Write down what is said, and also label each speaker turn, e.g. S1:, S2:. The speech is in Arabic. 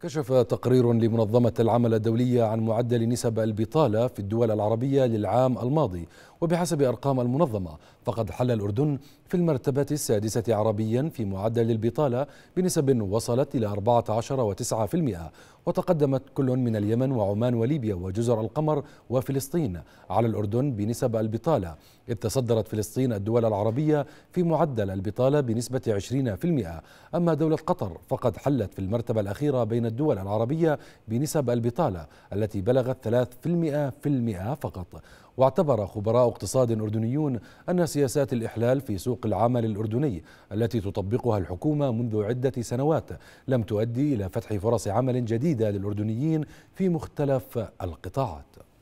S1: كشف تقرير لمنظمة العمل الدولية عن معدل نسب البطالة في الدول العربية للعام الماضي وبحسب أرقام المنظمة فقد حل الأردن في المرتبة السادسة عربيا في معدل البطالة بنسب وصلت إلى 14.9% وتقدمت كل من اليمن وعمان وليبيا وجزر القمر وفلسطين على الأردن بنسب البطالة إذ تصدرت فلسطين الدول العربية في معدل البطالة بنسبة 20% أما دولة قطر فقد حلت في المرتبة الأخيرة بين الدول العربية بنسب البطالة التي بلغت 3% فقط واعتبر خبراء اقتصاد أردنيون أن سياسات الإحلال في سوق العمل الأردني التي تطبقها الحكومة منذ عدة سنوات لم تؤدي إلى فتح فرص عمل جديدة للأردنيين في مختلف القطاعات